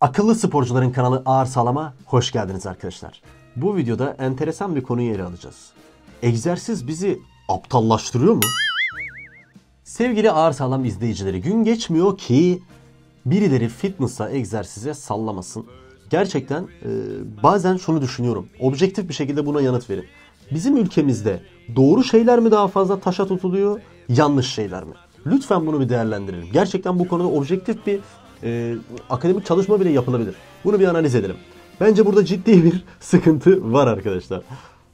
Akıllı Sporcuların kanalı Ağır Sağlam'a hoş geldiniz arkadaşlar. Bu videoda enteresan bir konuyu ele alacağız. Egzersiz bizi aptallaştırıyor mu? Sevgili Ağır Sağlam izleyicileri gün geçmiyor ki birileri fitness'a, egzersize sallamasın. Gerçekten e, bazen şunu düşünüyorum. Objektif bir şekilde buna yanıt verin. Bizim ülkemizde doğru şeyler mi daha fazla taşa tutuluyor, yanlış şeyler mi? Lütfen bunu bir değerlendirelim. Gerçekten bu konuda objektif bir e, akademik çalışma bile yapılabilir. Bunu bir analiz edelim. Bence burada ciddi bir sıkıntı var arkadaşlar.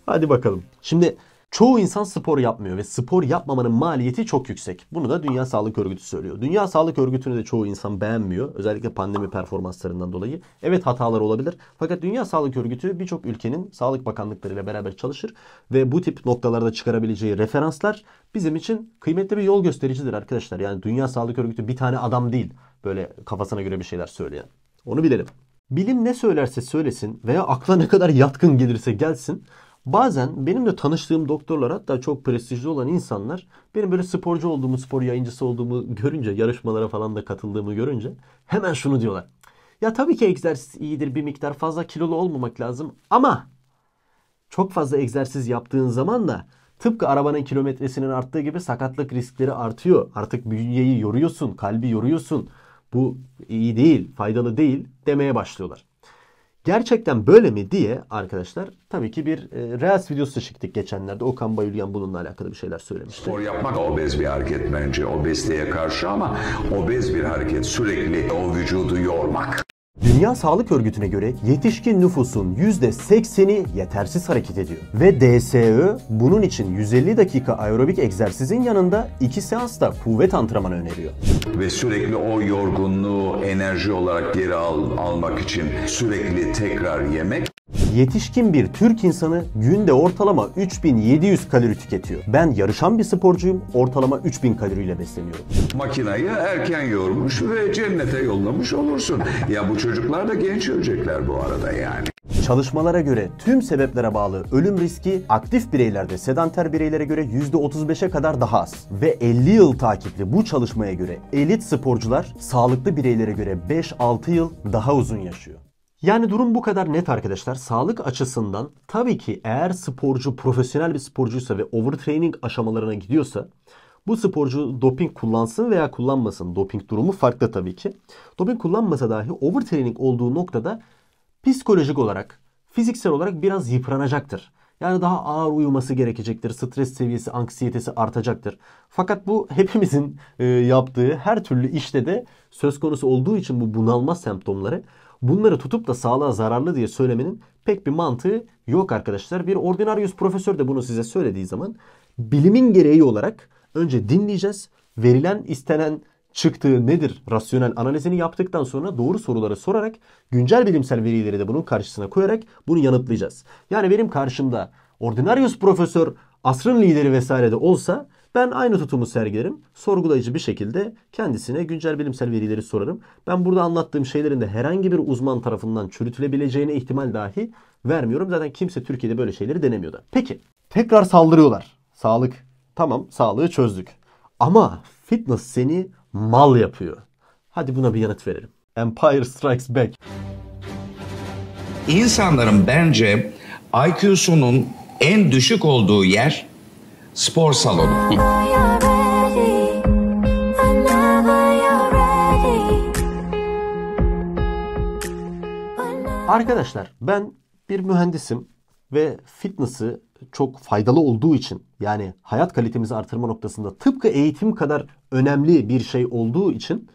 Hadi bakalım. Şimdi Çoğu insan spor yapmıyor ve spor yapmamanın maliyeti çok yüksek. Bunu da Dünya Sağlık Örgütü söylüyor. Dünya Sağlık Örgütü'nü de çoğu insan beğenmiyor. Özellikle pandemi performanslarından dolayı. Evet hatalar olabilir. Fakat Dünya Sağlık Örgütü birçok ülkenin sağlık bakanlıklarıyla beraber çalışır. Ve bu tip noktalarda çıkarabileceği referanslar bizim için kıymetli bir yol göstericidir arkadaşlar. Yani Dünya Sağlık Örgütü bir tane adam değil. Böyle kafasına göre bir şeyler söyleyen. Onu bilelim. Bilim ne söylerse söylesin veya akla ne kadar yatkın gelirse gelsin Bazen benim de tanıştığım doktorlar hatta çok prestijli olan insanlar benim böyle sporcu olduğumu, spor yayıncısı olduğumu görünce, yarışmalara falan da katıldığımı görünce hemen şunu diyorlar. Ya tabii ki egzersiz iyidir bir miktar fazla kilolu olmamak lazım ama çok fazla egzersiz yaptığın zaman da tıpkı arabanın kilometresinin arttığı gibi sakatlık riskleri artıyor. Artık bünyeyi yoruyorsun, kalbi yoruyorsun. Bu iyi değil, faydalı değil demeye başlıyorlar. Gerçekten böyle mi diye arkadaşlar tabii ki bir e, Reels videosu çektik geçenlerde. Okan Bayülgen bununla alakalı bir şeyler söylemişti. Spor yapmak obez bir hareket bence. Obezliğe karşı ama obez bir hareket. Sürekli o vücudu yormak. Dünya Sağlık Örgütü'ne göre yetişkin nüfusun %80'i yetersiz hareket ediyor. Ve DSÖ bunun için 150 dakika aerobik egzersizin yanında 2 seansta kuvvet antrenmanı öneriyor. Ve sürekli o yorgunluğu enerji olarak geri al, almak için sürekli tekrar yemek Yetişkin bir Türk insanı günde ortalama 3700 kalori tüketiyor. Ben yarışan bir sporcuyum, ortalama 3000 kaloriyle besleniyorum. Makinayı erken yormuş ve cennete yollamış olursun. ya bu çocuklar da genç ölecekler bu arada yani. Çalışmalara göre tüm sebeplere bağlı ölüm riski aktif bireylerde sedanter bireylere göre %35'e kadar daha az. Ve 50 yıl takipli bu çalışmaya göre elit sporcular sağlıklı bireylere göre 5-6 yıl daha uzun yaşıyor. Yani durum bu kadar net arkadaşlar. Sağlık açısından tabii ki eğer sporcu profesyonel bir sporcuysa ve overtraining aşamalarına gidiyorsa bu sporcu doping kullansın veya kullanmasın. Doping durumu farklı tabii ki. Doping kullanmasa dahi overtraining olduğu noktada psikolojik olarak, fiziksel olarak biraz yıpranacaktır. Yani daha ağır uyuması gerekecektir. Stres seviyesi, anksiyetesi artacaktır. Fakat bu hepimizin e, yaptığı her türlü işte de söz konusu olduğu için bu bunalma semptomları bunları tutup da sağlığa zararlı diye söylemenin pek bir mantığı yok arkadaşlar. Bir ordinarius profesör de bunu size söylediği zaman bilimin gereği olarak önce dinleyeceğiz. Verilen istenen çıktığı nedir rasyonel analizini yaptıktan sonra doğru soruları sorarak güncel bilimsel verileri de bunun karşısına koyarak bunu yanıtlayacağız. Yani benim karşımda ordinarius profesör asrın lideri vesaire de olsa ben aynı tutumu sergilerim. Sorgulayıcı bir şekilde kendisine güncel bilimsel verileri sorarım. Ben burada anlattığım şeylerin de herhangi bir uzman tarafından çürütülebileceğine ihtimal dahi vermiyorum. Zaten kimse Türkiye'de böyle şeyleri denemiyordu. Peki tekrar saldırıyorlar. Sağlık. Tamam sağlığı çözdük. Ama fitness seni mal yapıyor. Hadi buna bir yanıt verelim. Empire Strikes Back. İnsanların bence IQ'sunun en düşük olduğu yer spor salonu. Arkadaşlar ben bir mühendisim ve fitness'ı çok faydalı olduğu için yani hayat kalitemizi artırma noktasında tıpkı eğitim kadar önemli bir şey olduğu için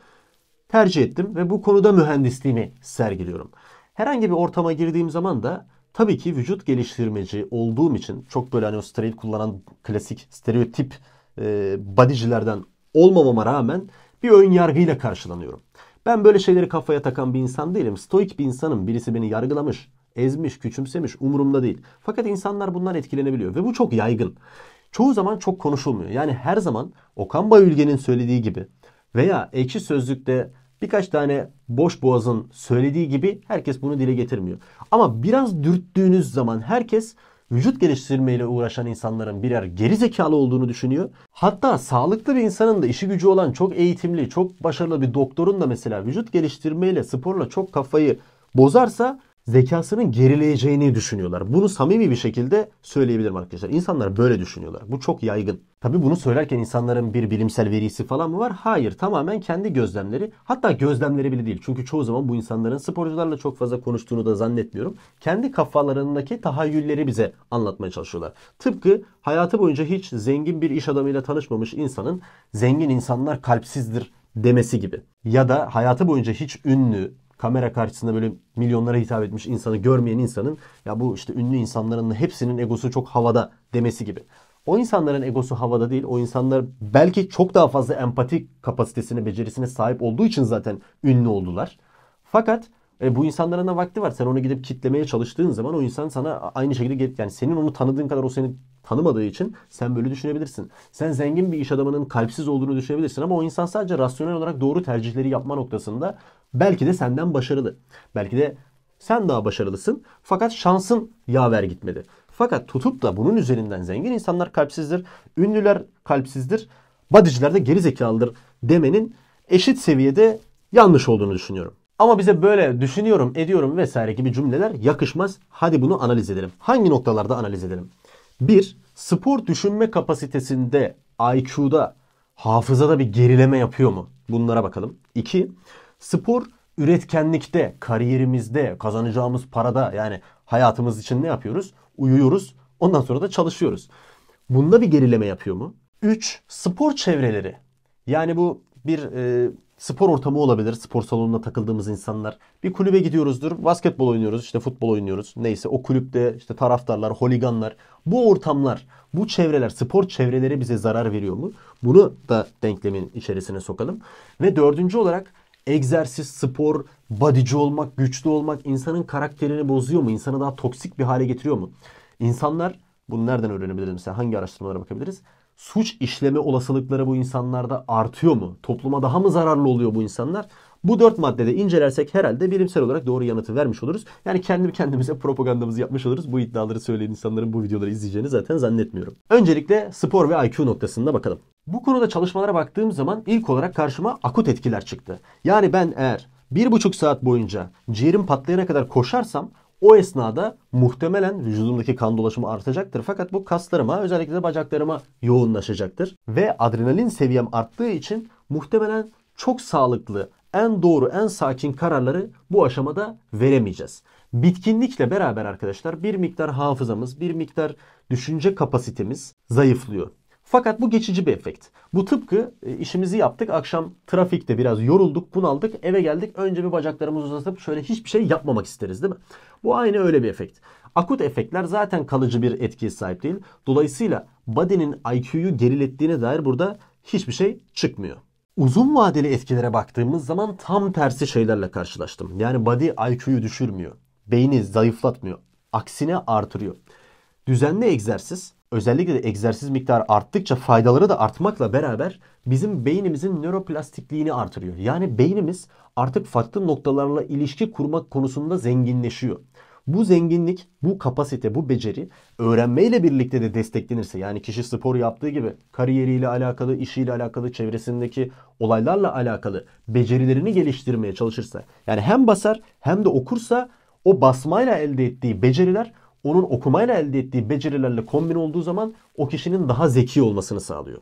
tercih ettim ve bu konuda mühendisliğimi sergiliyorum. Herhangi bir ortama girdiğim zaman da Tabii ki vücut geliştirmeci olduğum için çok böyle hani o steroid kullanan klasik stereotip e, bodycilerden olmamama rağmen bir ön yargıyla karşılanıyorum. Ben böyle şeyleri kafaya takan bir insan değilim. Stoik bir insanım. Birisi beni yargılamış, ezmiş, küçümsemiş umurumda değil. Fakat insanlar bundan etkilenebiliyor ve bu çok yaygın. Çoğu zaman çok konuşulmuyor. Yani her zaman Okan Bayülgen'in söylediği gibi veya ekşi sözlükte Birkaç tane boş boğazın söylediği gibi herkes bunu dile getirmiyor. Ama biraz dürttüğünüz zaman herkes vücut geliştirmeyle uğraşan insanların birer geri zekalı olduğunu düşünüyor. Hatta sağlıklı bir insanın da işi gücü olan çok eğitimli, çok başarılı bir doktorun da mesela vücut geliştirmeyle, sporla çok kafayı bozarsa zekasının gerileyeceğini düşünüyorlar. Bunu samimi bir şekilde söyleyebilirim arkadaşlar. İnsanlar böyle düşünüyorlar. Bu çok yaygın. Tabi bunu söylerken insanların bir bilimsel verisi falan mı var? Hayır. Tamamen kendi gözlemleri. Hatta gözlemleri bile değil. Çünkü çoğu zaman bu insanların sporcularla çok fazla konuştuğunu da zannetmiyorum. Kendi kafalarındaki tahayyülleri bize anlatmaya çalışıyorlar. Tıpkı hayatı boyunca hiç zengin bir iş adamıyla tanışmamış insanın zengin insanlar kalpsizdir demesi gibi. Ya da hayatı boyunca hiç ünlü, kamera karşısında böyle milyonlara hitap etmiş insanı görmeyen insanın ya bu işte ünlü insanların hepsinin egosu çok havada demesi gibi. O insanların egosu havada değil. O insanlar belki çok daha fazla empatik kapasitesine, becerisine sahip olduğu için zaten ünlü oldular. Fakat e, bu insanların da vakti var. Sen onu gidip kitlemeye çalıştığın zaman o insan sana aynı şekilde gelip yani senin onu tanıdığın kadar o seni tanımadığı için sen böyle düşünebilirsin. Sen zengin bir iş adamının kalpsiz olduğunu düşünebilirsin ama o insan sadece rasyonel olarak doğru tercihleri yapma noktasında belki de senden başarılı. Belki de sen daha başarılısın fakat şansın yaver gitmedi. Fakat tutup da bunun üzerinden zengin insanlar kalpsizdir, ünlüler kalpsizdir, badiciler de geri zekalıdır demenin eşit seviyede yanlış olduğunu düşünüyorum. Ama bize böyle düşünüyorum, ediyorum vesaire gibi cümleler yakışmaz. Hadi bunu analiz edelim. Hangi noktalarda analiz edelim? Bir, Spor düşünme kapasitesinde, IQ'da, hafızada bir gerileme yapıyor mu? Bunlara bakalım. İki, Spor üretkenlikte, kariyerimizde, kazanacağımız parada yani hayatımız için ne yapıyoruz? Uyuyoruz. Ondan sonra da çalışıyoruz. Bunda bir gerileme yapıyor mu? 3. Spor çevreleri. Yani bu bir e, spor ortamı olabilir. Spor salonunda takıldığımız insanlar. Bir kulübe gidiyoruzdur. Basketbol oynuyoruz, işte futbol oynuyoruz. Neyse o kulüpte işte taraftarlar, holiganlar. Bu ortamlar, bu çevreler, spor çevreleri bize zarar veriyor mu? Bunu da denklemin içerisine sokalım. Ve dördüncü olarak egzersiz, spor, bodyci olmak, güçlü olmak insanın karakterini bozuyor mu? İnsanı daha toksik bir hale getiriyor mu? İnsanlar bunu nereden öğrenebiliriz? Mesela hangi araştırmalara bakabiliriz? suç işleme olasılıkları bu insanlarda artıyor mu? Topluma daha mı zararlı oluyor bu insanlar? Bu dört maddede incelersek herhalde bilimsel olarak doğru yanıtı vermiş oluruz. Yani kendi kendimize propagandamızı yapmış oluruz. Bu iddiaları söyleyen insanların bu videoları izleyeceğini zaten zannetmiyorum. Öncelikle spor ve IQ noktasında bakalım. Bu konuda çalışmalara baktığım zaman ilk olarak karşıma akut etkiler çıktı. Yani ben eğer bir buçuk saat boyunca ciğerim patlayana kadar koşarsam o esnada muhtemelen vücudumdaki kan dolaşımı artacaktır. Fakat bu kaslarıma özellikle de bacaklarıma yoğunlaşacaktır. Ve adrenalin seviyem arttığı için muhtemelen çok sağlıklı, en doğru, en sakin kararları bu aşamada veremeyeceğiz. Bitkinlikle beraber arkadaşlar bir miktar hafızamız, bir miktar düşünce kapasitemiz zayıflıyor. Fakat bu geçici bir efekt. Bu tıpkı e, işimizi yaptık. Akşam trafikte biraz yorulduk, bunaldık. Eve geldik. Önce bir bacaklarımızı uzatıp şöyle hiçbir şey yapmamak isteriz değil mi? Bu aynı öyle bir efekt. Akut efektler zaten kalıcı bir etkiye sahip değil. Dolayısıyla body'nin IQ'yu gerilettiğine dair burada hiçbir şey çıkmıyor. Uzun vadeli etkilere baktığımız zaman tam tersi şeylerle karşılaştım. Yani body IQ'yu düşürmüyor. Beyni zayıflatmıyor. Aksine artırıyor. Düzenli egzersiz özellikle de egzersiz miktarı arttıkça faydaları da artmakla beraber bizim beynimizin nöroplastikliğini artırıyor. Yani beynimiz artık farklı noktalarla ilişki kurmak konusunda zenginleşiyor. Bu zenginlik, bu kapasite, bu beceri öğrenmeyle birlikte de desteklenirse yani kişi spor yaptığı gibi kariyeriyle alakalı, işiyle alakalı, çevresindeki olaylarla alakalı becerilerini geliştirmeye çalışırsa yani hem basar hem de okursa o basmayla elde ettiği beceriler onun okumayla elde ettiği becerilerle kombin olduğu zaman o kişinin daha zeki olmasını sağlıyor.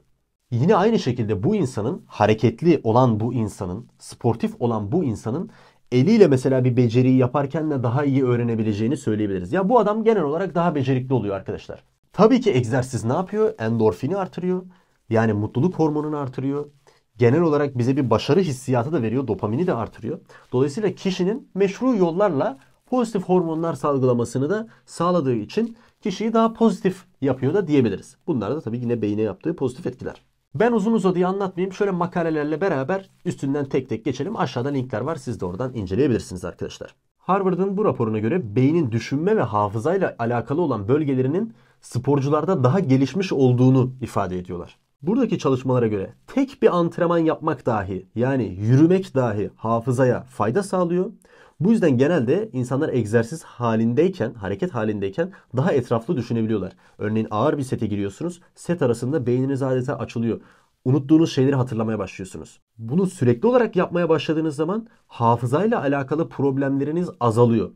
Yine aynı şekilde bu insanın hareketli olan bu insanın, sportif olan bu insanın eliyle mesela bir beceriyi yaparken de daha iyi öğrenebileceğini söyleyebiliriz. Ya bu adam genel olarak daha becerikli oluyor arkadaşlar. Tabii ki egzersiz ne yapıyor? Endorfini artırıyor. Yani mutluluk hormonunu artırıyor. Genel olarak bize bir başarı hissiyatı da veriyor. Dopamini de artırıyor. Dolayısıyla kişinin meşru yollarla pozitif hormonlar salgılamasını da sağladığı için kişiyi daha pozitif yapıyor da diyebiliriz. Bunlar da tabii yine beyine yaptığı pozitif etkiler. Ben uzun uzadıya anlatmayayım. Şöyle makalelerle beraber üstünden tek tek geçelim. Aşağıda linkler var. Siz de oradan inceleyebilirsiniz arkadaşlar. Harvard'ın bu raporuna göre beynin düşünme ve hafızayla alakalı olan bölgelerinin sporcularda daha gelişmiş olduğunu ifade ediyorlar. Buradaki çalışmalara göre tek bir antrenman yapmak dahi yani yürümek dahi hafızaya fayda sağlıyor bu yüzden genelde insanlar egzersiz halindeyken, hareket halindeyken daha etraflı düşünebiliyorlar. Örneğin ağır bir sete giriyorsunuz. Set arasında beyniniz adeta açılıyor. Unuttuğunuz şeyleri hatırlamaya başlıyorsunuz. Bunu sürekli olarak yapmaya başladığınız zaman hafızayla alakalı problemleriniz azalıyor.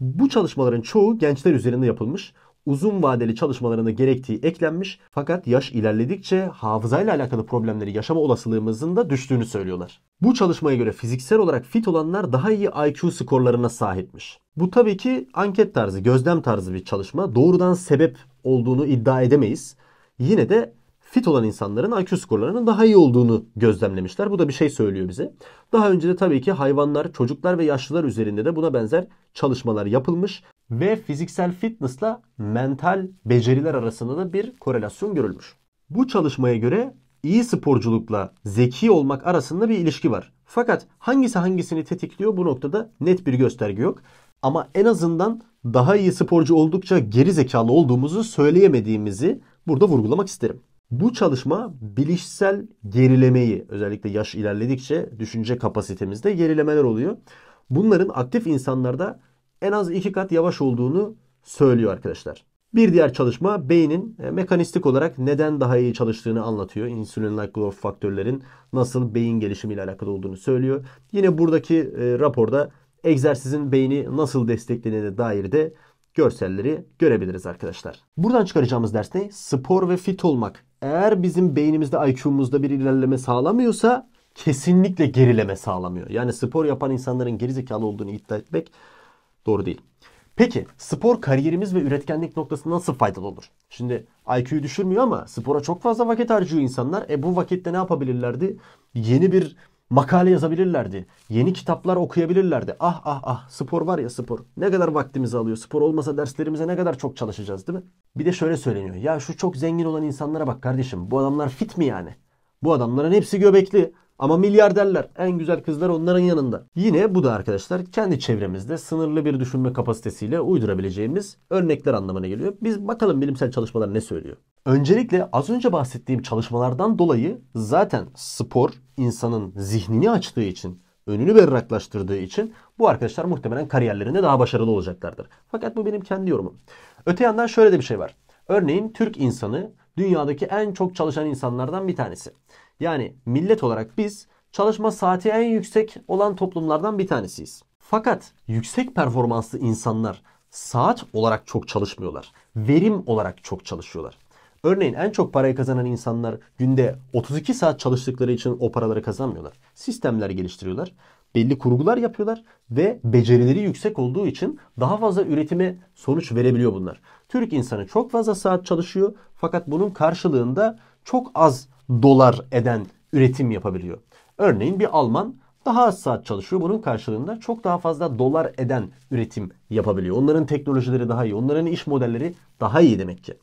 Bu çalışmaların çoğu gençler üzerinde yapılmış uzun vadeli çalışmalarına gerektiği eklenmiş fakat yaş ilerledikçe hafızayla alakalı problemleri yaşama olasılığımızın da düştüğünü söylüyorlar. Bu çalışmaya göre fiziksel olarak fit olanlar daha iyi IQ skorlarına sahipmiş. Bu tabii ki anket tarzı, gözlem tarzı bir çalışma. Doğrudan sebep olduğunu iddia edemeyiz. Yine de fit olan insanların IQ skorlarının daha iyi olduğunu gözlemlemişler. Bu da bir şey söylüyor bize. Daha önce de tabii ki hayvanlar, çocuklar ve yaşlılar üzerinde de buna benzer çalışmalar yapılmış ve fiziksel fitness'la mental beceriler arasında da bir korelasyon görülmüş. Bu çalışmaya göre iyi sporculukla zeki olmak arasında bir ilişki var. Fakat hangisi hangisini tetikliyor bu noktada net bir gösterge yok. Ama en azından daha iyi sporcu oldukça geri zekalı olduğumuzu söyleyemediğimizi burada vurgulamak isterim. Bu çalışma bilişsel gerilemeyi özellikle yaş ilerledikçe düşünce kapasitemizde gerilemeler oluyor. Bunların aktif insanlarda en az iki kat yavaş olduğunu söylüyor arkadaşlar. Bir diğer çalışma beynin e, mekanistik olarak neden daha iyi çalıştığını anlatıyor. Insulin-like growth faktörlerin nasıl beyin gelişimiyle alakalı olduğunu söylüyor. Yine buradaki e, raporda egzersizin beyni nasıl desteklediğine dair de görselleri görebiliriz arkadaşlar. Buradan çıkaracağımız ders ne? Spor ve fit olmak. Eğer bizim beynimizde IQ'muzda bir ilerleme sağlamıyorsa kesinlikle gerileme sağlamıyor. Yani spor yapan insanların gerizekalı olduğunu iddia etmek Doğru değil. Peki spor kariyerimiz ve üretkenlik noktasında nasıl faydalı olur? Şimdi IQ'yu düşürmüyor ama spora çok fazla vakit harcıyor insanlar. E bu vakitte ne yapabilirlerdi? Yeni bir makale yazabilirlerdi. Yeni kitaplar okuyabilirlerdi. Ah ah ah spor var ya spor. Ne kadar vaktimizi alıyor. Spor olmasa derslerimize ne kadar çok çalışacağız değil mi? Bir de şöyle söyleniyor. Ya şu çok zengin olan insanlara bak kardeşim. Bu adamlar fit mi yani? Bu adamların hepsi göbekli. Ama milyarderler en güzel kızlar onların yanında. Yine bu da arkadaşlar kendi çevremizde sınırlı bir düşünme kapasitesiyle uydurabileceğimiz örnekler anlamına geliyor. Biz bakalım bilimsel çalışmalar ne söylüyor. Öncelikle az önce bahsettiğim çalışmalardan dolayı zaten spor insanın zihnini açtığı için önünü berraklaştırdığı için bu arkadaşlar muhtemelen kariyerlerinde daha başarılı olacaklardır. Fakat bu benim kendi yorumum. Öte yandan şöyle de bir şey var. Örneğin Türk insanı dünyadaki en çok çalışan insanlardan bir tanesi. Yani millet olarak biz çalışma saati en yüksek olan toplumlardan bir tanesiyiz. Fakat yüksek performanslı insanlar saat olarak çok çalışmıyorlar. Verim olarak çok çalışıyorlar. Örneğin en çok parayı kazanan insanlar günde 32 saat çalıştıkları için o paraları kazanmıyorlar. Sistemler geliştiriyorlar, belli kurgular yapıyorlar ve becerileri yüksek olduğu için daha fazla üretime sonuç verebiliyor bunlar. Türk insanı çok fazla saat çalışıyor fakat bunun karşılığında çok az dolar eden üretim yapabiliyor. Örneğin bir Alman daha az saat çalışıyor. Bunun karşılığında çok daha fazla dolar eden üretim yapabiliyor. Onların teknolojileri daha iyi. Onların iş modelleri daha iyi demek ki.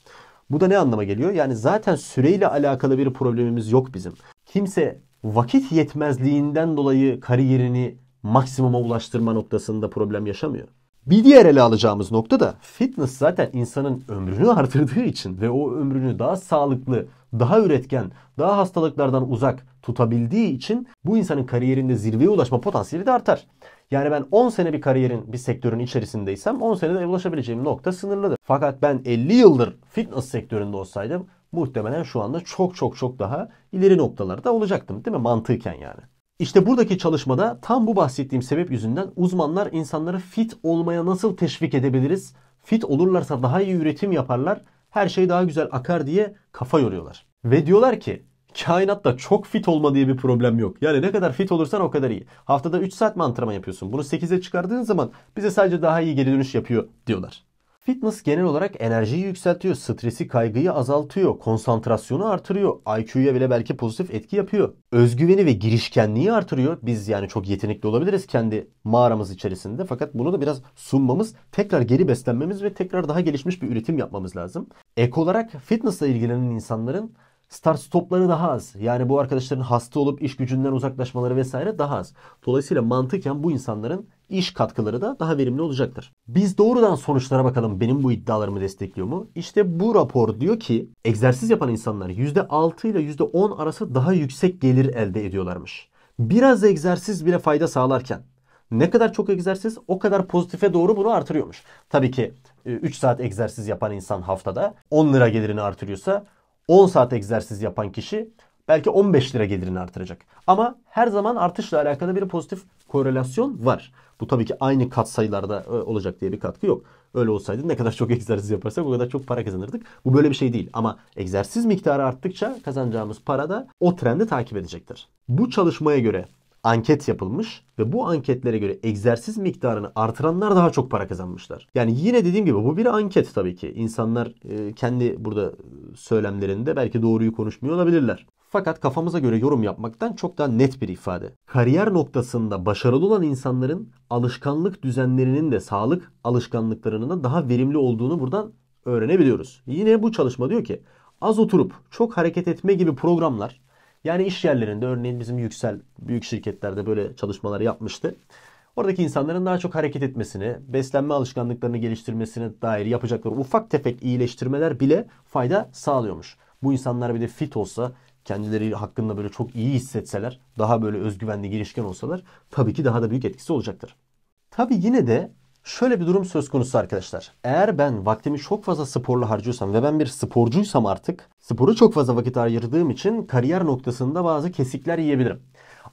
Bu da ne anlama geliyor? Yani zaten süreyle alakalı bir problemimiz yok bizim. Kimse vakit yetmezliğinden dolayı kariyerini maksimuma ulaştırma noktasında problem yaşamıyor. Bir diğer ele alacağımız nokta da fitness zaten insanın ömrünü artırdığı için ve o ömrünü daha sağlıklı, daha üretken, daha hastalıklardan uzak tutabildiği için bu insanın kariyerinde zirveye ulaşma potansiyeli de artar. Yani ben 10 sene bir kariyerin, bir sektörün içerisindeysem 10 senede ulaşabileceğim nokta sınırlıdır. Fakat ben 50 yıldır fitness sektöründe olsaydım muhtemelen şu anda çok çok çok daha ileri noktalarda olacaktım değil mi? Mantıken yani. İşte buradaki çalışmada tam bu bahsettiğim sebep yüzünden uzmanlar insanları fit olmaya nasıl teşvik edebiliriz? Fit olurlarsa daha iyi üretim yaparlar, her şey daha güzel akar diye kafa yoruyorlar. Ve diyorlar ki kainatta çok fit olma diye bir problem yok. Yani ne kadar fit olursan o kadar iyi. Haftada 3 saat mi antrenman yapıyorsun? Bunu 8'e çıkardığın zaman bize sadece daha iyi geri dönüş yapıyor diyorlar. Fitness genel olarak enerjiyi yükseltiyor, stresi, kaygıyı azaltıyor, konsantrasyonu artırıyor, IQ'ya bile belki pozitif etki yapıyor. Özgüveni ve girişkenliği artırıyor. Biz yani çok yetenekli olabiliriz kendi mağaramız içerisinde fakat bunu da biraz sunmamız, tekrar geri beslenmemiz ve tekrar daha gelişmiş bir üretim yapmamız lazım. Ek olarak fitnessla ilgilenen insanların Start stopları daha az. Yani bu arkadaşların hasta olup iş gücünden uzaklaşmaları vesaire daha az. Dolayısıyla mantıken bu insanların iş katkıları da daha verimli olacaktır. Biz doğrudan sonuçlara bakalım benim bu iddialarımı destekliyor mu? İşte bu rapor diyor ki egzersiz yapan insanlar %6 ile %10 arası daha yüksek gelir elde ediyorlarmış. Biraz egzersiz bile fayda sağlarken ne kadar çok egzersiz o kadar pozitife doğru bunu artırıyormuş. Tabii ki 3 e, saat egzersiz yapan insan haftada 10 lira gelirini artırıyorsa 10 saat egzersiz yapan kişi belki 15 lira gelirini artıracak. Ama her zaman artışla alakalı bir pozitif korelasyon var. Bu tabii ki aynı kat sayılarda e, olacak diye bir katkı yok. Öyle olsaydı ne kadar çok egzersiz yaparsak o kadar çok para kazanırdık. Bu böyle bir şey değil ama egzersiz miktarı arttıkça kazanacağımız para da o trendi takip edecektir. Bu çalışmaya göre anket yapılmış ve bu anketlere göre egzersiz miktarını artıranlar daha çok para kazanmışlar. Yani yine dediğim gibi bu bir anket tabii ki. İnsanlar e, kendi burada e, söylemlerinde belki doğruyu konuşmuyor olabilirler. Fakat kafamıza göre yorum yapmaktan çok daha net bir ifade. Kariyer noktasında başarılı olan insanların alışkanlık düzenlerinin de sağlık alışkanlıklarının da daha verimli olduğunu buradan öğrenebiliyoruz. Yine bu çalışma diyor ki az oturup çok hareket etme gibi programlar yani iş yerlerinde örneğin bizim yüksel büyük şirketlerde böyle çalışmaları yapmıştı. Oradaki insanların daha çok hareket etmesini, beslenme alışkanlıklarını geliştirmesine dair yapacakları ufak tefek iyileştirmeler bile fayda sağlıyormuş. Bu insanlar bir de fit olsa, kendileri hakkında böyle çok iyi hissetseler, daha böyle özgüvenli girişken olsalar tabii ki daha da büyük etkisi olacaktır. Tabii yine de Şöyle bir durum söz konusu arkadaşlar. Eğer ben vaktimi çok fazla sporla harcıyorsam ve ben bir sporcuysam artık sporu çok fazla vakit ayırdığım için kariyer noktasında bazı kesikler yiyebilirim.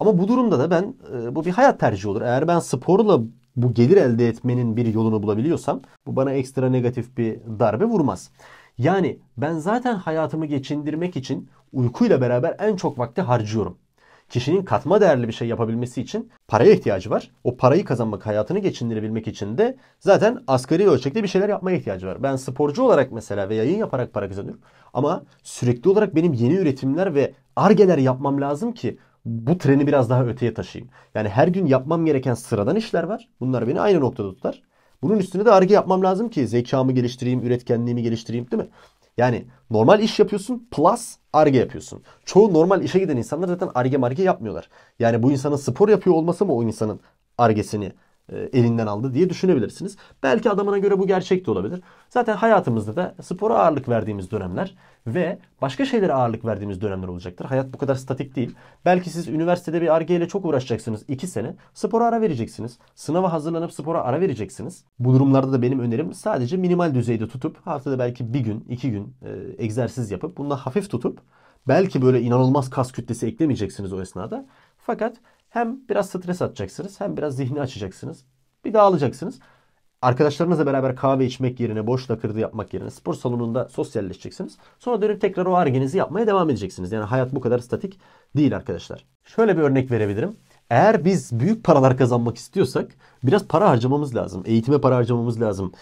Ama bu durumda da ben e, bu bir hayat tercihi olur. Eğer ben sporla bu gelir elde etmenin bir yolunu bulabiliyorsam bu bana ekstra negatif bir darbe vurmaz. Yani ben zaten hayatımı geçindirmek için uykuyla beraber en çok vakti harcıyorum kişinin katma değerli bir şey yapabilmesi için paraya ihtiyacı var. O parayı kazanmak, hayatını geçindirebilmek için de zaten asgari ölçekte bir şeyler yapmaya ihtiyacı var. Ben sporcu olarak mesela ve yayın yaparak para kazanıyorum. Ama sürekli olarak benim yeni üretimler ve argeler yapmam lazım ki bu treni biraz daha öteye taşıyayım. Yani her gün yapmam gereken sıradan işler var. Bunlar beni aynı noktada tutar. Bunun üstüne de arge yapmam lazım ki zekamı geliştireyim, üretkenliğimi geliştireyim değil mi? Yani normal iş yapıyorsun plus arge yapıyorsun. Çoğu normal işe giden insanlar zaten arge marge yapmıyorlar. Yani bu insanın spor yapıyor olması mı o insanın argesini e, elinden aldı diye düşünebilirsiniz. Belki adamına göre bu gerçek de olabilir. Zaten hayatımızda da spora ağırlık verdiğimiz dönemler ve başka şeylere ağırlık verdiğimiz dönemler olacaktır. Hayat bu kadar statik değil. Belki siz üniversitede bir arge ile çok uğraşacaksınız 2 sene. Spora ara vereceksiniz. Sınava hazırlanıp spora ara vereceksiniz. Bu durumlarda da benim önerim sadece minimal düzeyde tutup haftada belki bir gün, iki gün e, egzersiz yapıp bunu da hafif tutup belki böyle inanılmaz kas kütlesi eklemeyeceksiniz o esnada. Fakat hem biraz stres atacaksınız hem biraz zihni açacaksınız. Bir dağılacaksınız. Arkadaşlarınızla beraber kahve içmek yerine boş lakırdı yapmak yerine spor salonunda sosyalleşeceksiniz. Sonra dönüp tekrar o argenizi yapmaya devam edeceksiniz. Yani hayat bu kadar statik değil arkadaşlar. Şöyle bir örnek verebilirim. Eğer biz büyük paralar kazanmak istiyorsak biraz para harcamamız lazım. Eğitime para harcamamız lazım.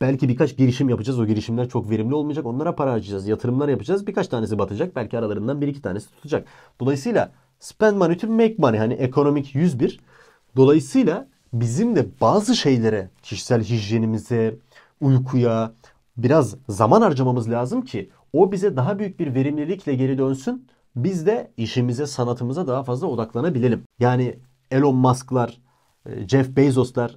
Belki birkaç girişim yapacağız. O girişimler çok verimli olmayacak. Onlara para harcayacağız. Yatırımlar yapacağız. Birkaç tanesi batacak. Belki aralarından bir iki tanesi tutacak. Dolayısıyla Spend money to make money. Hani ekonomik 101. Dolayısıyla bizim de bazı şeylere, kişisel hijyenimize, uykuya biraz zaman harcamamız lazım ki o bize daha büyük bir verimlilikle geri dönsün. Biz de işimize, sanatımıza daha fazla odaklanabilelim. Yani Elon Musk'lar, e, Jeff Bezos'lar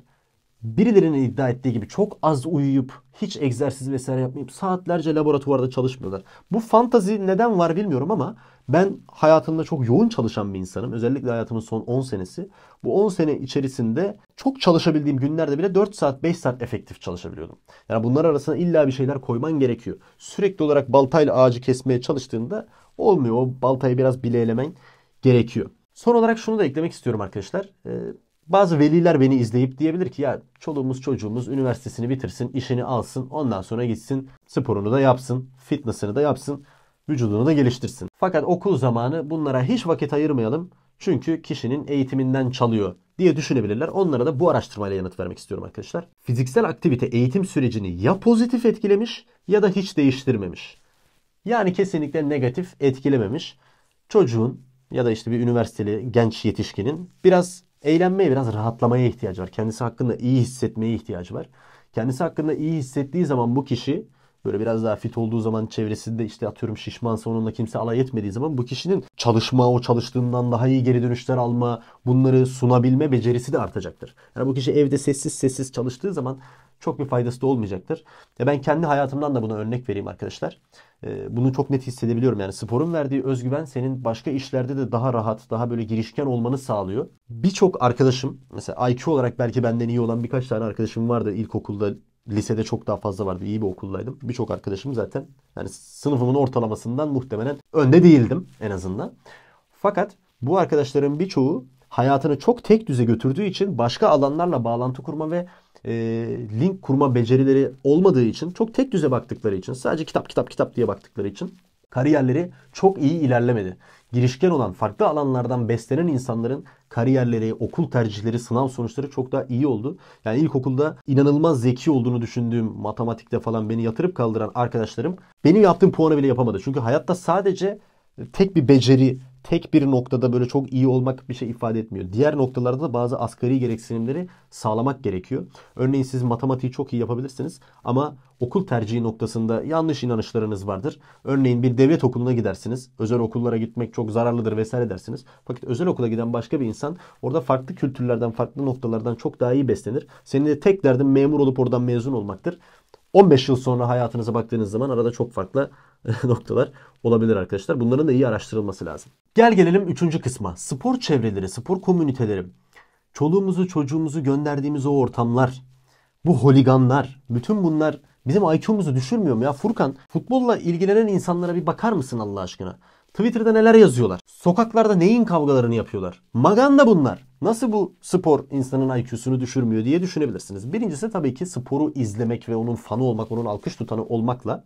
birilerinin iddia ettiği gibi çok az uyuyup hiç egzersiz vesaire yapmayıp saatlerce laboratuvarda çalışmıyorlar. Bu fantazi neden var bilmiyorum ama ben hayatımda çok yoğun çalışan bir insanım. Özellikle hayatımın son 10 senesi. Bu 10 sene içerisinde çok çalışabildiğim günlerde bile 4 saat 5 saat efektif çalışabiliyordum. Yani bunlar arasına illa bir şeyler koyman gerekiyor. Sürekli olarak baltayla ağacı kesmeye çalıştığında olmuyor. O baltayı biraz bileylemen gerekiyor. Son olarak şunu da eklemek istiyorum arkadaşlar. Ee, bazı veliler beni izleyip diyebilir ki ya çoluğumuz çocuğumuz üniversitesini bitirsin, işini alsın, ondan sonra gitsin, sporunu da yapsın, fitnessini de yapsın vücudunu da geliştirsin. Fakat okul zamanı bunlara hiç vakit ayırmayalım. Çünkü kişinin eğitiminden çalıyor diye düşünebilirler. Onlara da bu araştırmayla yanıt vermek istiyorum arkadaşlar. Fiziksel aktivite eğitim sürecini ya pozitif etkilemiş ya da hiç değiştirmemiş. Yani kesinlikle negatif etkilememiş. Çocuğun ya da işte bir üniversiteli genç yetişkinin biraz eğlenmeye, biraz rahatlamaya ihtiyacı var. Kendisi hakkında iyi hissetmeye ihtiyacı var. Kendisi hakkında iyi hissettiği zaman bu kişi Böyle biraz daha fit olduğu zaman çevresinde işte atıyorum şişmansa onunla kimse alay etmediği zaman bu kişinin çalışma, o çalıştığından daha iyi geri dönüşler alma, bunları sunabilme becerisi de artacaktır. Yani bu kişi evde sessiz sessiz çalıştığı zaman çok bir faydası da olmayacaktır. Ya ben kendi hayatımdan da buna örnek vereyim arkadaşlar. Ee, bunu çok net hissedebiliyorum. Yani sporun verdiği özgüven senin başka işlerde de daha rahat, daha böyle girişken olmanı sağlıyor. Birçok arkadaşım, mesela IQ olarak belki benden iyi olan birkaç tane arkadaşım vardı ilkokulda, lisede çok daha fazla vardı. İyi bir okuldaydım. Birçok arkadaşım zaten yani sınıfımın ortalamasından muhtemelen önde değildim en azından. Fakat bu arkadaşların birçoğu hayatını çok tek düze götürdüğü için başka alanlarla bağlantı kurma ve e, link kurma becerileri olmadığı için çok tek düze baktıkları için sadece kitap kitap kitap diye baktıkları için kariyerleri çok iyi ilerlemedi. Girişken olan farklı alanlardan beslenen insanların kariyerleri, okul tercihleri, sınav sonuçları çok daha iyi oldu. Yani ilkokulda inanılmaz zeki olduğunu düşündüğüm matematikte falan beni yatırıp kaldıran arkadaşlarım benim yaptığım puanı bile yapamadı. Çünkü hayatta sadece tek bir beceri tek bir noktada böyle çok iyi olmak bir şey ifade etmiyor. Diğer noktalarda da bazı asgari gereksinimleri sağlamak gerekiyor. Örneğin siz matematiği çok iyi yapabilirsiniz ama okul tercihi noktasında yanlış inanışlarınız vardır. Örneğin bir devlet okuluna gidersiniz. Özel okullara gitmek çok zararlıdır vesaire dersiniz. Fakat özel okula giden başka bir insan orada farklı kültürlerden, farklı noktalardan çok daha iyi beslenir. Senin de tek derdin memur olup oradan mezun olmaktır. 15 yıl sonra hayatınıza baktığınız zaman arada çok farklı noktalar olabilir arkadaşlar. Bunların da iyi araştırılması lazım. Gel gelelim 3. kısma. Spor çevreleri, spor komüniteleri. Çoluğumuzu çocuğumuzu gönderdiğimiz o ortamlar, bu holiganlar, bütün bunlar bizim IQ'muzu düşürmüyor mu ya? Furkan futbolla ilgilenen insanlara bir bakar mısın Allah aşkına? Twitter'da neler yazıyorlar? Sokaklarda neyin kavgalarını yapıyorlar? Maganda bunlar. Nasıl bu spor insanın IQ'sunu düşürmüyor diye düşünebilirsiniz. Birincisi tabii ki sporu izlemek ve onun fanı olmak, onun alkış tutanı olmakla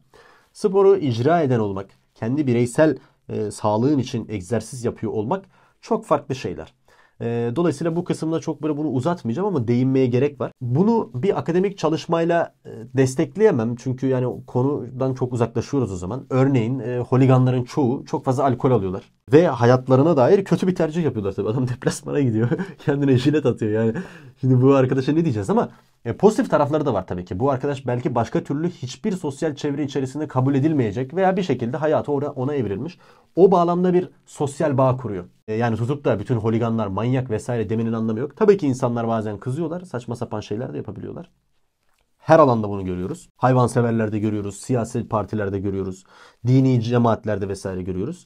sporu icra eden olmak, kendi bireysel e, sağlığın için egzersiz yapıyor olmak çok farklı şeyler. E, dolayısıyla bu kısımda çok böyle bunu uzatmayacağım ama değinmeye gerek var. Bunu bir akademik çalışmayla e, destekleyemem. Çünkü yani konudan çok uzaklaşıyoruz o zaman. Örneğin e, holiganların çoğu çok fazla alkol alıyorlar. Ve hayatlarına dair kötü bir tercih yapıyorlar tabii. Adam deplasmana gidiyor. Kendine jilet atıyor yani. Şimdi bu arkadaşa ne diyeceğiz ama e, pozitif tarafları da var tabii ki. Bu arkadaş belki başka türlü hiçbir sosyal çevre içerisinde kabul edilmeyecek veya bir şekilde hayatı ona, ona evrilmiş. O bağlamda bir sosyal bağ kuruyor. E, yani tutup da bütün holiganlar, manyak vesaire demenin anlamı yok. Tabii ki insanlar bazen kızıyorlar. Saçma sapan şeyler de yapabiliyorlar. Her alanda bunu görüyoruz. Hayvanseverlerde görüyoruz, siyasi partilerde görüyoruz, dini cemaatlerde vesaire görüyoruz.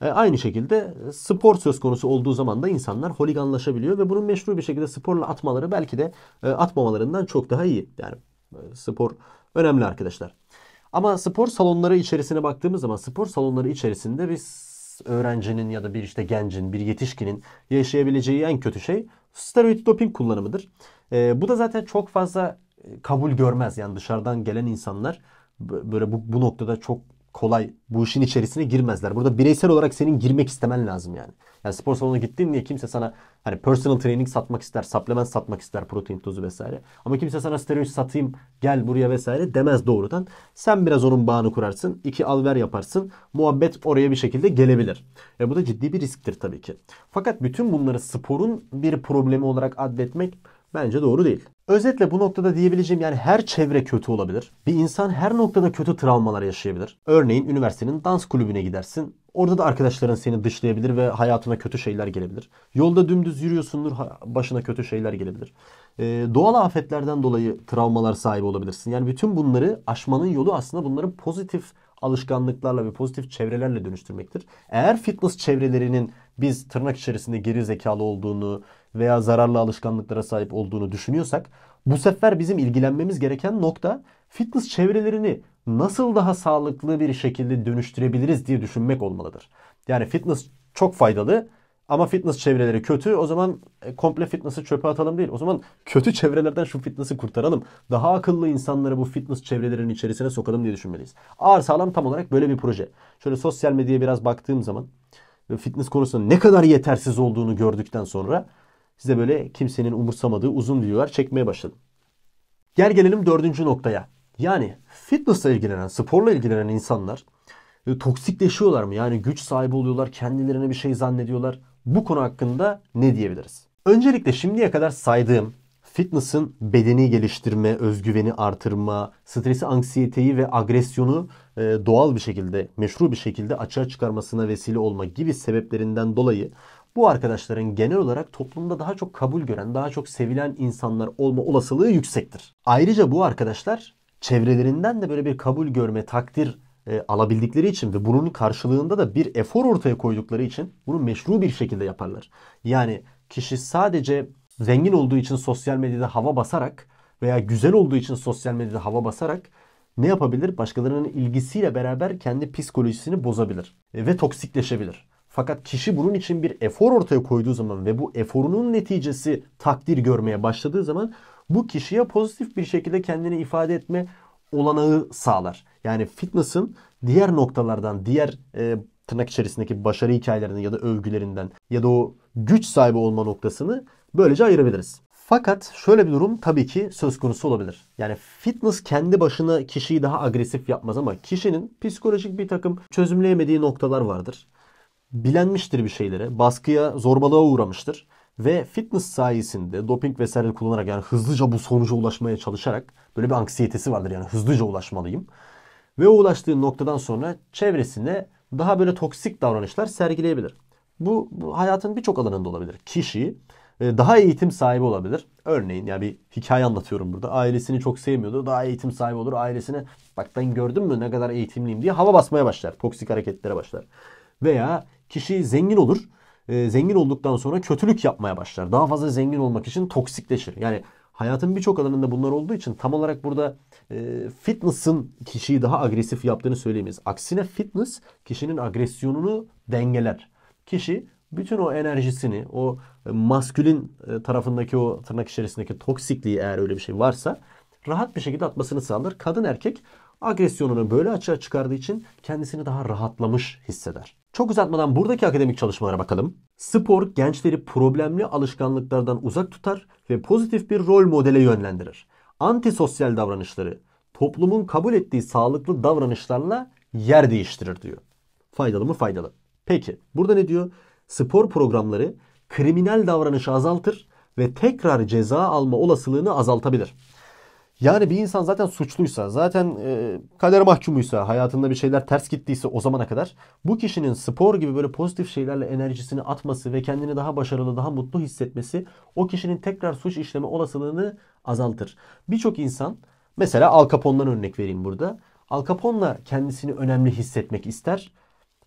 E, aynı şekilde e, spor söz konusu olduğu zaman da insanlar holiganlaşabiliyor ve bunun meşru bir şekilde sporla atmaları belki de e, atmamalarından çok daha iyi. Yani e, spor önemli arkadaşlar. Ama spor salonları içerisine baktığımız zaman spor salonları içerisinde biz öğrencinin ya da bir işte gencin, bir yetişkinin yaşayabileceği en kötü şey steroid doping kullanımıdır. E, bu da zaten çok fazla e, kabul görmez. Yani dışarıdan gelen insanlar böyle bu, bu noktada çok kolay bu işin içerisine girmezler. Burada bireysel olarak senin girmek istemen lazım yani. Yani spor salonuna gittin diye kimse sana hani personal training satmak ister, supplement satmak ister, protein tozu vesaire. Ama kimse sana steroid satayım gel buraya vesaire demez doğrudan. Sen biraz onun bağını kurarsın. iki alver yaparsın. Muhabbet oraya bir şekilde gelebilir. E bu da ciddi bir risktir tabii ki. Fakat bütün bunları sporun bir problemi olarak adletmek bence doğru değil. Özetle bu noktada diyebileceğim yani her çevre kötü olabilir. Bir insan her noktada kötü travmalar yaşayabilir. Örneğin üniversitenin dans kulübüne gidersin. Orada da arkadaşların seni dışlayabilir ve hayatına kötü şeyler gelebilir. Yolda dümdüz yürüyorsundur başına kötü şeyler gelebilir. Ee, doğal afetlerden dolayı travmalar sahibi olabilirsin. Yani bütün bunları aşmanın yolu aslında bunların pozitif alışkanlıklarla ve pozitif çevrelerle dönüştürmektir. Eğer fitness çevrelerinin biz tırnak içerisinde geri zekalı olduğunu veya zararlı alışkanlıklara sahip olduğunu düşünüyorsak bu sefer bizim ilgilenmemiz gereken nokta fitness çevrelerini nasıl daha sağlıklı bir şekilde dönüştürebiliriz diye düşünmek olmalıdır. Yani fitness çok faydalı ama fitness çevreleri kötü. O zaman e, komple fitness'ı çöpe atalım değil. O zaman kötü çevrelerden şu fitness'ı kurtaralım. Daha akıllı insanları bu fitness çevrelerinin içerisine sokalım diye düşünmeliyiz. Ağır sağlam tam olarak böyle bir proje. Şöyle sosyal medyaya biraz baktığım zaman fitness konusunda ne kadar yetersiz olduğunu gördükten sonra size böyle kimsenin umursamadığı uzun videolar çekmeye başladım. Gel gelelim dördüncü noktaya. Yani fitnessla ilgilenen, sporla ilgilenen insanlar e, toksikleşiyorlar mı? Yani güç sahibi oluyorlar, kendilerine bir şey zannediyorlar. Bu konu hakkında ne diyebiliriz? Öncelikle şimdiye kadar saydığım fitness'ın bedeni geliştirme, özgüveni artırma, stresi, anksiyeteyi ve agresyonu e, doğal bir şekilde, meşru bir şekilde açığa çıkarmasına vesile olma gibi sebeplerinden dolayı bu arkadaşların genel olarak toplumda daha çok kabul gören, daha çok sevilen insanlar olma olasılığı yüksektir. Ayrıca bu arkadaşlar çevrelerinden de böyle bir kabul görme, takdir e, alabildikleri için ve bunun karşılığında da bir efor ortaya koydukları için bunu meşru bir şekilde yaparlar. Yani kişi sadece zengin olduğu için sosyal medyada hava basarak veya güzel olduğu için sosyal medyada hava basarak ne yapabilir? Başkalarının ilgisiyle beraber kendi psikolojisini bozabilir ve toksikleşebilir. Fakat kişi bunun için bir efor ortaya koyduğu zaman ve bu eforunun neticesi takdir görmeye başladığı zaman bu kişiye pozitif bir şekilde kendini ifade etme olanağı sağlar. Yani fitness'ın diğer noktalardan, diğer e, tırnak içerisindeki başarı hikayelerinden ya da övgülerinden ya da o güç sahibi olma noktasını böylece ayırabiliriz. Fakat şöyle bir durum tabii ki söz konusu olabilir. Yani fitness kendi başına kişiyi daha agresif yapmaz ama kişinin psikolojik bir takım çözümleyemediği noktalar vardır. Bilenmiştir bir şeylere, baskıya, zorbalığa uğramıştır. Ve fitness sayesinde doping vesaire kullanarak yani hızlıca bu sonuca ulaşmaya çalışarak böyle bir anksiyetesi vardır yani hızlıca ulaşmalıyım. Ve o ulaştığı noktadan sonra çevresine daha böyle toksik davranışlar sergileyebilir. Bu, bu hayatın birçok alanında olabilir. Kişi ee, daha eğitim sahibi olabilir. Örneğin yani bir hikaye anlatıyorum burada. Ailesini çok sevmiyordu. Daha eğitim sahibi olur. Ailesine bak ben gördün mü ne kadar eğitimliyim diye hava basmaya başlar. Toksik hareketlere başlar. Veya kişi zengin olur. Ee, zengin olduktan sonra kötülük yapmaya başlar. Daha fazla zengin olmak için toksikleşir. Yani hayatın birçok alanında bunlar olduğu için tam olarak burada e, fitness'ın kişiyi daha agresif yaptığını söyleyemeyiz. Aksine fitness kişinin agresyonunu dengeler. Kişi bütün o enerjisini, o e, maskülin e, tarafındaki o tırnak içerisindeki toksikliği eğer öyle bir şey varsa rahat bir şekilde atmasını sağlar. Kadın erkek agresyonunu böyle açığa çıkardığı için kendisini daha rahatlamış hisseder. Çok uzatmadan buradaki akademik çalışmalara bakalım. Spor gençleri problemli alışkanlıklardan uzak tutar ve pozitif bir rol modele yönlendirir. Antisosyal davranışları toplumun kabul ettiği sağlıklı davranışlarla yer değiştirir diyor. Faydalı mı faydalı. Peki burada ne diyor? spor programları kriminal davranışı azaltır ve tekrar ceza alma olasılığını azaltabilir. Yani bir insan zaten suçluysa, zaten e, kader mahkumuysa, hayatında bir şeyler ters gittiyse o zamana kadar bu kişinin spor gibi böyle pozitif şeylerle enerjisini atması ve kendini daha başarılı, daha mutlu hissetmesi o kişinin tekrar suç işleme olasılığını azaltır. Birçok insan mesela Al Capone'dan örnek vereyim burada. Al Capone'la kendisini önemli hissetmek ister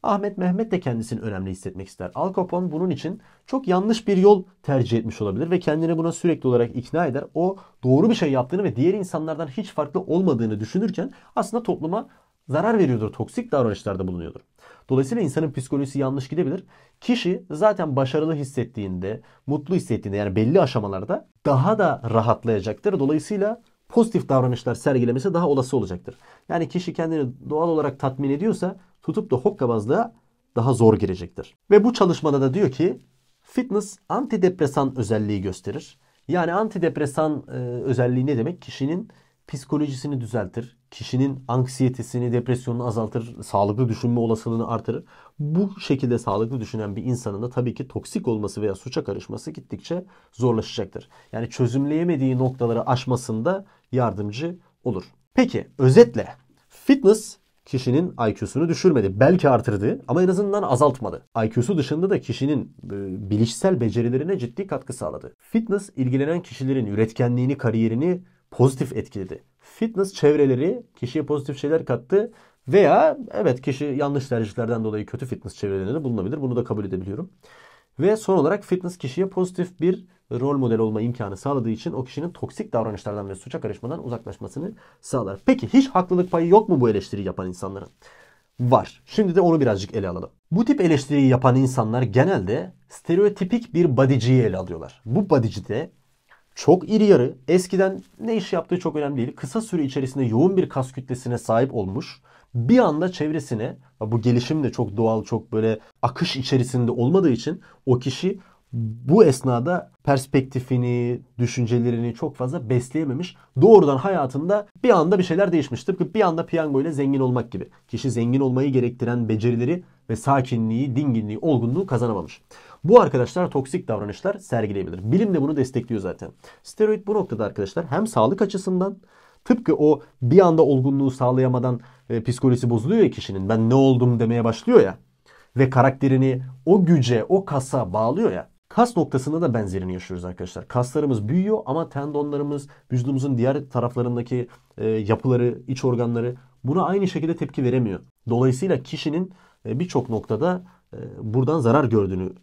Ahmet Mehmet de kendisini önemli hissetmek ister. Al Capone bunun için çok yanlış bir yol tercih etmiş olabilir ve kendini buna sürekli olarak ikna eder. O doğru bir şey yaptığını ve diğer insanlardan hiç farklı olmadığını düşünürken aslında topluma zarar veriyordur, toksik davranışlarda bulunuyordur. Dolayısıyla insanın psikolojisi yanlış gidebilir. Kişi zaten başarılı hissettiğinde, mutlu hissettiğinde yani belli aşamalarda daha da rahatlayacaktır. Dolayısıyla pozitif davranışlar sergilemesi daha olası olacaktır. Yani kişi kendini doğal olarak tatmin ediyorsa tutup da hokkabazlığa daha zor girecektir. Ve bu çalışmada da diyor ki fitness antidepresan özelliği gösterir. Yani antidepresan e, özelliği ne demek? Kişinin psikolojisini düzeltir. Kişinin anksiyetesini, depresyonunu azaltır. Sağlıklı düşünme olasılığını artırır. Bu şekilde sağlıklı düşünen bir insanın da tabii ki toksik olması veya suça karışması gittikçe zorlaşacaktır. Yani çözümleyemediği noktaları aşmasında yardımcı olur. Peki özetle fitness kişinin IQ'sunu düşürmedi. Belki artırdı ama en azından azaltmadı. IQ'su dışında da kişinin e, bilişsel becerilerine ciddi katkı sağladı. Fitness ilgilenen kişilerin üretkenliğini, kariyerini pozitif etkiledi. Fitness çevreleri kişiye pozitif şeyler kattı veya evet kişi yanlış tercihlerden dolayı kötü fitness çevrelerinde de bulunabilir. Bunu da kabul edebiliyorum. Ve son olarak fitness kişiye pozitif bir rol model olma imkanı sağladığı için o kişinin toksik davranışlardan ve suça karışmadan uzaklaşmasını sağlar. Peki hiç haklılık payı yok mu bu eleştiriyi yapan insanların? Var. Şimdi de onu birazcık ele alalım. Bu tip eleştiriyi yapan insanlar genelde stereotipik bir badiciyi ele alıyorlar. Bu badici de çok iri yarı, eskiden ne iş yaptığı çok önemli değil, kısa süre içerisinde yoğun bir kas kütlesine sahip olmuş, bir anda çevresine bu gelişim de çok doğal çok böyle akış içerisinde olmadığı için o kişi bu esnada perspektifini, düşüncelerini çok fazla besleyememiş. Doğrudan hayatında bir anda bir şeyler değişmiş. Tıpkı bir anda piyango ile zengin olmak gibi. Kişi zengin olmayı gerektiren becerileri ve sakinliği, dinginliği, olgunluğu kazanamamış. Bu arkadaşlar toksik davranışlar sergileyebilir. Bilim de bunu destekliyor zaten. Steroid bu noktada arkadaşlar hem sağlık açısından Tıpkı o bir anda olgunluğu sağlayamadan e, psikolojisi bozuluyor ya kişinin. Ben ne oldum demeye başlıyor ya. Ve karakterini o güce, o kasa bağlıyor ya. Kas noktasında da benzerini yaşıyoruz arkadaşlar. Kaslarımız büyüyor ama tendonlarımız, vücudumuzun diğer taraflarındaki e, yapıları, iç organları buna aynı şekilde tepki veremiyor. Dolayısıyla kişinin e, birçok noktada e, buradan zarar gördüğünü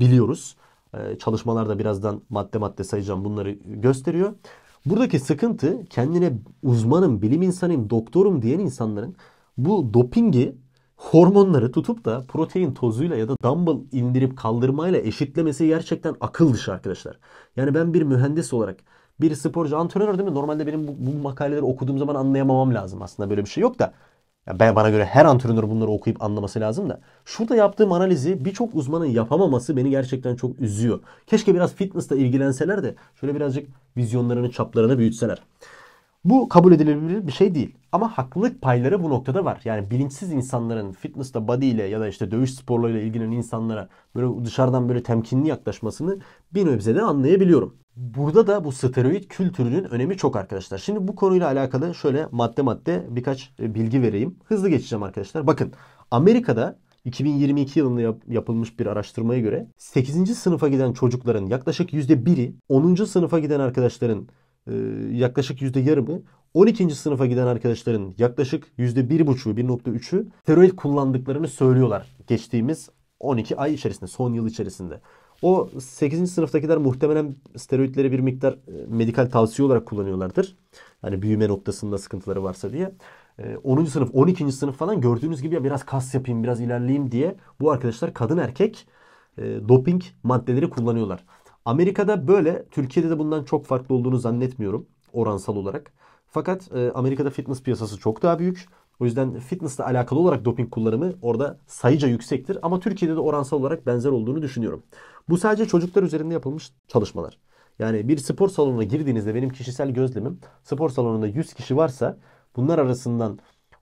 biliyoruz. E, çalışmalarda birazdan madde madde sayacağım bunları gösteriyor. Buradaki sıkıntı kendine uzmanım, bilim insanıyım, doktorum diyen insanların bu dopingi hormonları tutup da protein tozuyla ya da dumbbell indirip kaldırmayla eşitlemesi gerçekten akıl dışı arkadaşlar. Yani ben bir mühendis olarak bir sporcu antrenör değil mi? Normalde benim bu, bu makaleleri okuduğum zaman anlayamamam lazım aslında böyle bir şey yok da. Ya ben bana göre her antrenör bunları okuyup anlaması lazım da. Şurada yaptığım analizi birçok uzmanın yapamaması beni gerçekten çok üzüyor. Keşke biraz fitnessla ilgilenseler de şöyle birazcık vizyonlarını, çaplarını büyütseler. Bu kabul edilebilir bir şey değil. Ama haklılık payları bu noktada var. Yani bilinçsiz insanların fitness'la body ile ya da işte dövüş sporlarıyla ilgilenen insanlara böyle dışarıdan böyle temkinli yaklaşmasını bir nebze de anlayabiliyorum. Burada da bu steroid kültürünün önemi çok arkadaşlar. Şimdi bu konuyla alakalı şöyle madde madde birkaç e, bilgi vereyim. Hızlı geçeceğim arkadaşlar. Bakın Amerika'da 2022 yılında yap- yapılmış bir araştırmaya göre 8. sınıfa giden çocukların yaklaşık %1'i 10. sınıfa giden arkadaşların ee, yaklaşık yüzde yarımı 12. sınıfa giden arkadaşların yaklaşık yüzde %1.5'ü 1.3'ü steroid kullandıklarını söylüyorlar geçtiğimiz 12 ay içerisinde son yıl içerisinde. O 8. sınıftakiler muhtemelen steroidleri bir miktar e, medikal tavsiye olarak kullanıyorlardır. Hani büyüme noktasında sıkıntıları varsa diye. 10. Ee, sınıf, 12. sınıf falan gördüğünüz gibi ya biraz kas yapayım, biraz ilerleyeyim diye bu arkadaşlar kadın erkek e, doping maddeleri kullanıyorlar. Amerika'da böyle. Türkiye'de de bundan çok farklı olduğunu zannetmiyorum oransal olarak. Fakat e, Amerika'da fitness piyasası çok daha büyük. O yüzden fitnessle alakalı olarak doping kullanımı orada sayıca yüksektir. Ama Türkiye'de de oransal olarak benzer olduğunu düşünüyorum. Bu sadece çocuklar üzerinde yapılmış çalışmalar. Yani bir spor salonuna girdiğinizde benim kişisel gözlemim spor salonunda 100 kişi varsa bunlar arasından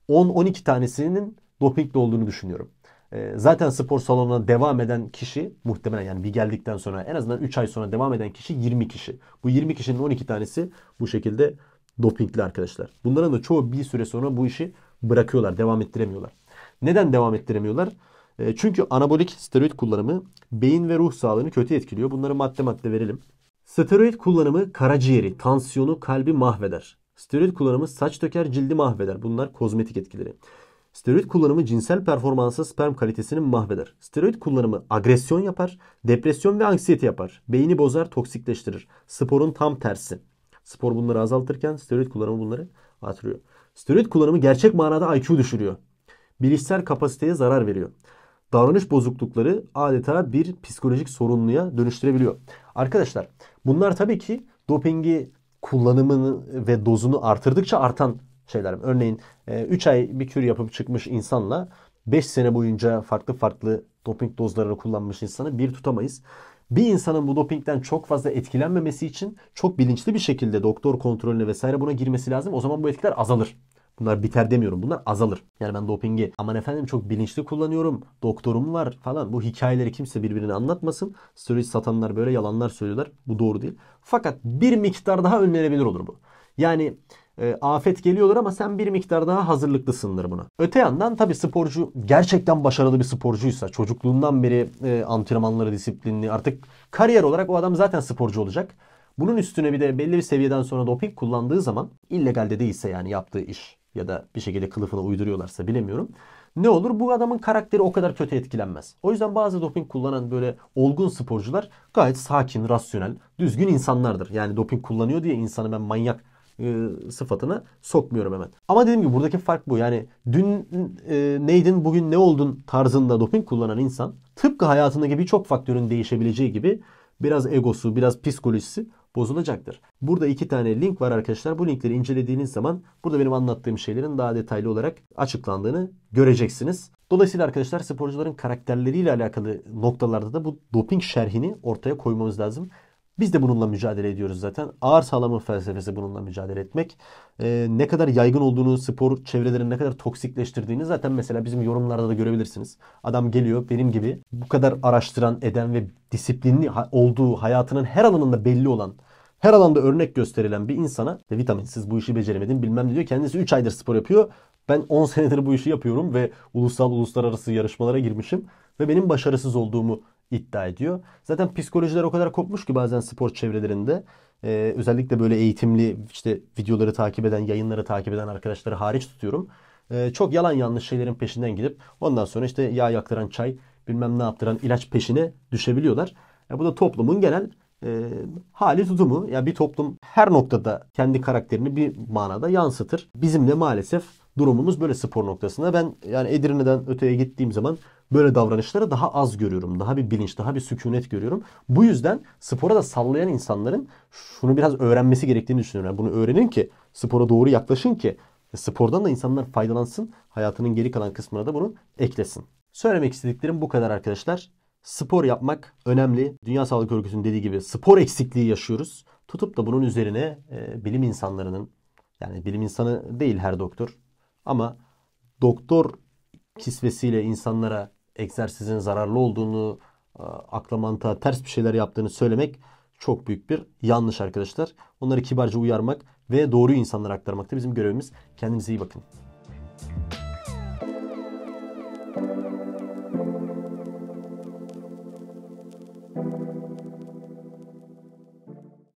10-12 tanesinin dopingli olduğunu düşünüyorum. Ee, zaten spor salonuna devam eden kişi muhtemelen yani bir geldikten sonra en azından 3 ay sonra devam eden kişi 20 kişi. Bu 20 kişinin 12 tanesi bu şekilde dopingli arkadaşlar. Bunların da çoğu bir süre sonra bu işi bırakıyorlar, devam ettiremiyorlar. Neden devam ettiremiyorlar? Ee, çünkü anabolik steroid kullanımı beyin ve ruh sağlığını kötü etkiliyor. Bunları madde madde verelim. Steroid kullanımı karaciğeri, tansiyonu, kalbi mahveder. Steroid kullanımı saç döker, cildi mahveder. Bunlar kozmetik etkileri. Steroid kullanımı cinsel performansı sperm kalitesini mahveder. Steroid kullanımı agresyon yapar, depresyon ve anksiyete yapar. Beyni bozar, toksikleştirir. Sporun tam tersi. Spor bunları azaltırken steroid kullanımı bunları artırıyor. Steroid kullanımı gerçek manada IQ düşürüyor. Bilişsel kapasiteye zarar veriyor. Davranış bozuklukları adeta bir psikolojik sorunluya dönüştürebiliyor. Arkadaşlar bunlar tabii ki dopingi kullanımını ve dozunu artırdıkça artan şeyler. Örneğin 3 e, ay bir kür yapıp çıkmış insanla 5 sene boyunca farklı farklı doping dozlarını kullanmış insanı bir tutamayız. Bir insanın bu dopingden çok fazla etkilenmemesi için çok bilinçli bir şekilde doktor kontrolüne vesaire buna girmesi lazım. O zaman bu etkiler azalır. Bunlar biter demiyorum. Bunlar azalır. Yani ben dopingi aman efendim çok bilinçli kullanıyorum. Doktorum var falan. Bu hikayeleri kimse birbirine anlatmasın. Steroid satanlar böyle yalanlar söylüyorlar. Bu doğru değil. Fakat bir miktar daha önlenebilir olur bu. Yani e, afet geliyorlar ama sen bir miktar daha hazırlıklısındır buna. Öte yandan tabi sporcu gerçekten başarılı bir sporcuysa çocukluğundan beri e, antrenmanları disiplinli artık kariyer olarak o adam zaten sporcu olacak. Bunun üstüne bir de belli bir seviyeden sonra doping kullandığı zaman illegal de değilse yani yaptığı iş ya da bir şekilde kılıfına uyduruyorlarsa bilemiyorum. Ne olur bu adamın karakteri o kadar kötü etkilenmez. O yüzden bazı doping kullanan böyle olgun sporcular gayet sakin, rasyonel, düzgün insanlardır. Yani doping kullanıyor diye insanı ben manyak e, sıfatını sokmuyorum hemen. Ama dediğim gibi buradaki fark bu. Yani dün e, neydin bugün ne oldun tarzında doping kullanan insan tıpkı hayatındaki birçok faktörün değişebileceği gibi biraz egosu, biraz psikolojisi bozulacaktır. Burada iki tane link var arkadaşlar. Bu linkleri incelediğiniz zaman burada benim anlattığım şeylerin daha detaylı olarak açıklandığını göreceksiniz. Dolayısıyla arkadaşlar sporcuların karakterleriyle alakalı noktalarda da bu doping şerhini ortaya koymamız lazım. Biz de bununla mücadele ediyoruz zaten. Ağır sağlamın felsefesi bununla mücadele etmek. Ee, ne kadar yaygın olduğunu, spor çevrelerini ne kadar toksikleştirdiğini zaten mesela bizim yorumlarda da görebilirsiniz. Adam geliyor benim gibi bu kadar araştıran, eden ve disiplinli olduğu hayatının her alanında belli olan her alanda örnek gösterilen bir insana de vitaminsiz bu işi beceremedim bilmem ne diyor. Kendisi 3 aydır spor yapıyor. Ben 10 senedir bu işi yapıyorum ve ulusal uluslararası yarışmalara girmişim ve benim başarısız olduğumu iddia ediyor. Zaten psikolojiler o kadar kopmuş ki bazen spor çevrelerinde e, özellikle böyle eğitimli işte videoları takip eden, yayınları takip eden arkadaşları hariç tutuyorum. E, çok yalan yanlış şeylerin peşinden gidip ondan sonra işte yağ yaktıran çay bilmem ne yaptıran ilaç peşine düşebiliyorlar. Ya e, bu da toplumun genel e, hali tutumu. Ya bir toplum her noktada kendi karakterini bir manada yansıtır. Bizim de maalesef durumumuz böyle spor noktasında. Ben yani Edirne'den öteye gittiğim zaman böyle davranışları daha az görüyorum. Daha bir bilinç, daha bir sükunet görüyorum. Bu yüzden spora da sallayan insanların şunu biraz öğrenmesi gerektiğini düşünüyorum. Yani bunu öğrenin ki spora doğru yaklaşın ki e, spordan da insanlar faydalansın. Hayatının geri kalan kısmına da bunu eklesin. Söylemek istediklerim bu kadar arkadaşlar. Spor yapmak önemli. Dünya Sağlık Örgütü'nün dediği gibi spor eksikliği yaşıyoruz. Tutup da bunun üzerine e, bilim insanlarının yani bilim insanı değil her doktor ama doktor kisvesiyle insanlara egzersizin zararlı olduğunu, e, akla mantığa ters bir şeyler yaptığını söylemek çok büyük bir yanlış arkadaşlar. Onları kibarca uyarmak ve doğru insanlara aktarmak da bizim görevimiz. Kendinize iyi bakın.